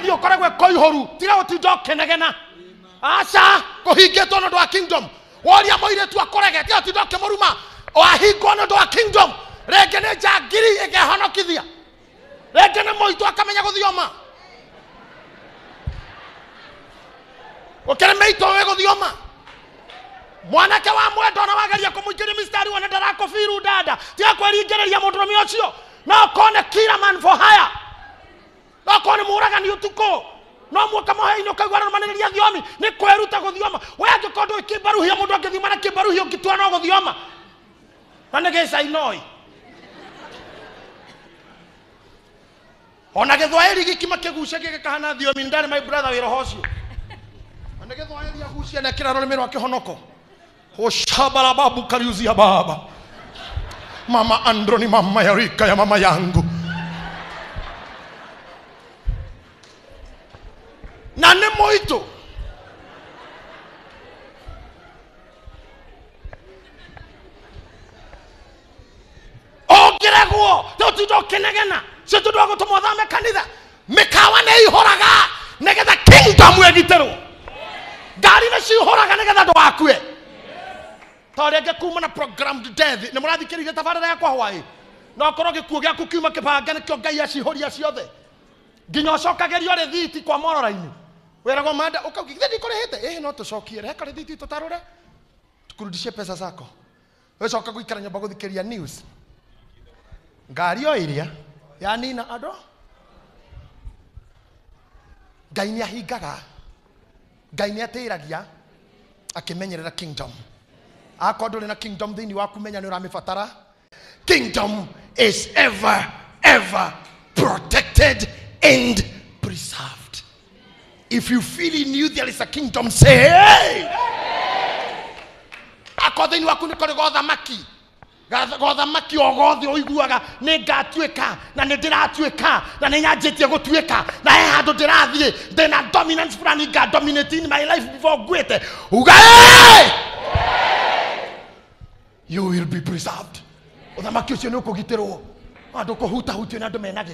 thiä å koihoru tiga å tinda å kenegena aca kå hingä two nä wa kingdom woria må irä tu akå tiga å tinda å kä må ruma wahingwo nä wa kingdom rä nä njangiri ä kehonokithia rä ngä nä må itå akamenya gå thioma å kä rä mwanake wa mwenda na wageria kå må mistari wone ndarakå biru ndanda tiga kwä ringä rä ria må ndå rå me å for hire okorwo korwo nä må ragani å tukå no mwaka maheini å kaigua rarå thiomi nä kweruta gå thioma we angä korwo ndå kä mbaruhia må ndå angä thiuma na kä mbaruhia å ngä tua no gå thioma na nä gä cainoi ona gä thwaäri giki makä gucia gä gä kahana thiomi nä ndarä my brother wä roho å cio na nä gä thwaäri agucia na kä raro rä mä rwa kä honoko hoshabarababu kariuzia baba mama androni mama ya rika ya mama yangu na ne moito ongereguo tå tindå å cio tå ndå agå tå mothame kanitha mä kawa nä ihåraga nä getha kingdom ägitä rwo ngari nä cihåraga nä getha ndå wakue tondä ngä kuma na programmed death nä må rathikä rä irie tabarä yakwa hwaä no korwo gä kuo gä aku kiuma kä bange nä ngai acihå ria ciothe nginya å cokagerio rä thiti kwa mororainä weragwo manda ukauga githĩ ndikũrĩhĩte ĩĩ no tũcokie reka rĩthi itui tũtarũre tũkurudishie pesa zako ũcoka gũikara nyũmba gũthikĩria news ngari o ĩrĩa yanina andũ ngai nĩ ahingaga ngai nĩ atĩragia akimenyerera kingdom akorwo ndũrĩ na kingdom thĩinĩ waku menya nĩ ũramĩbatara kingdom is ever ever protected and If you feel in you there is a kingdom, say hey. Ako thini waku ni kore gotha maki. Gotha maki o ni ngatuika na ni ndiratuika na ni nyanjitie gutuika na he handu ndirathie ndina dominance plan nga dominate in my life before ngwite. Uga hey. You will be preserved. Uthamaki ucio ni ukugiterwo. Andu kuhutahutio ni andu mena